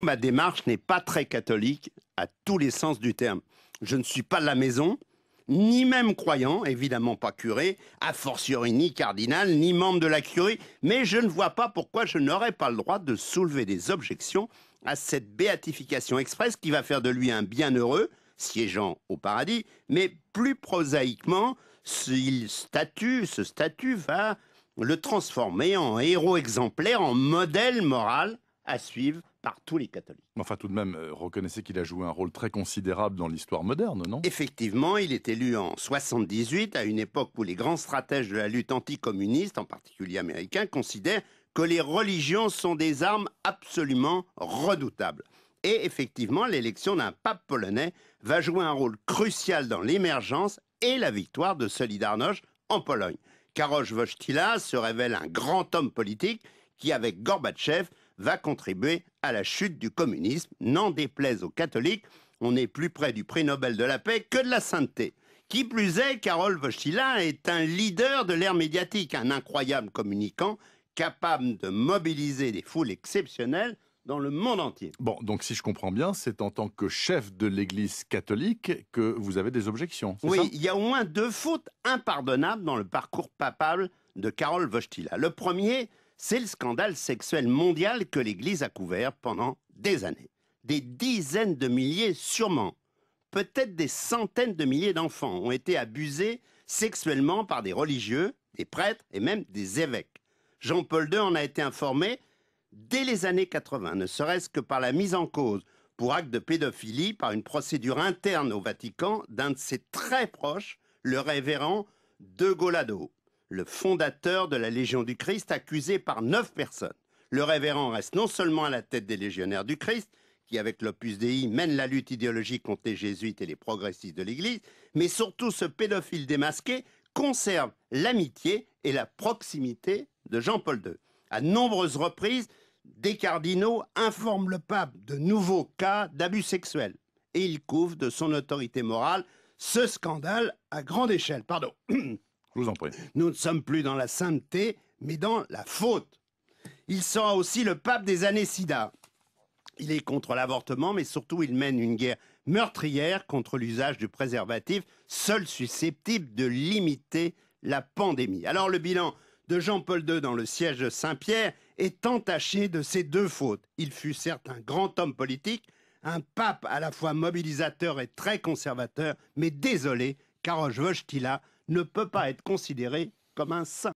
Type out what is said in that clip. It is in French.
Ma démarche n'est pas très catholique à tous les sens du terme. Je ne suis pas de la maison, ni même croyant, évidemment pas curé, a fortiori ni cardinal, ni membre de la curie, mais je ne vois pas pourquoi je n'aurais pas le droit de soulever des objections à cette béatification expresse qui va faire de lui un bienheureux, siégeant au paradis, mais plus prosaïquement, statut, ce statut va le transformer en héros exemplaire, en modèle moral à suivre par tous les catholiques. Enfin, tout de même, euh, reconnaissez qu'il a joué un rôle très considérable dans l'histoire moderne, non Effectivement, il est élu en 78, à une époque où les grands stratèges de la lutte anticommuniste, en particulier américains, considèrent que les religions sont des armes absolument redoutables. Et effectivement, l'élection d'un pape polonais va jouer un rôle crucial dans l'émergence et la victoire de Solidarność en Pologne. Karol Wojtyla se révèle un grand homme politique qui, avec Gorbatchev, va contribuer à la chute du communisme. N'en déplaise aux catholiques, on est plus près du prix Nobel de la paix que de la sainteté. Qui plus est, Karol Wojtyla est un leader de l'ère médiatique, un incroyable communicant capable de mobiliser des foules exceptionnelles dans le monde entier. Bon, donc si je comprends bien, c'est en tant que chef de l'Église catholique que vous avez des objections. Oui, il y a au moins deux fautes impardonnables dans le parcours papal de Karol Wojtyla. Le premier, c'est le scandale sexuel mondial que l'Église a couvert pendant des années. Des dizaines de milliers sûrement, peut-être des centaines de milliers d'enfants ont été abusés sexuellement par des religieux, des prêtres et même des évêques. Jean-Paul II en a été informé dès les années 80, ne serait-ce que par la mise en cause pour acte de pédophilie par une procédure interne au Vatican d'un de ses très proches, le révérend De le fondateur de la Légion du Christ, accusé par neuf personnes. Le révérend reste non seulement à la tête des légionnaires du Christ, qui avec l'Opus Dei mène la lutte idéologique contre les jésuites et les progressistes de l'Église, mais surtout ce pédophile démasqué conserve l'amitié et la proximité de Jean-Paul II. À nombreuses reprises, des cardinaux informent le pape de nouveaux cas d'abus sexuels et il couvre de son autorité morale ce scandale à grande échelle. Pardon. Nous ne sommes plus dans la sainteté, mais dans la faute. Il sera aussi le pape des années sida. Il est contre l'avortement, mais surtout il mène une guerre meurtrière contre l'usage du préservatif, seul susceptible de limiter la pandémie. Alors le bilan de Jean-Paul II dans le siège de Saint-Pierre est entaché de ces deux fautes. Il fut certes un grand homme politique, un pape à la fois mobilisateur et très conservateur, mais désolé, qu'il a ne peut pas être considéré comme un saint.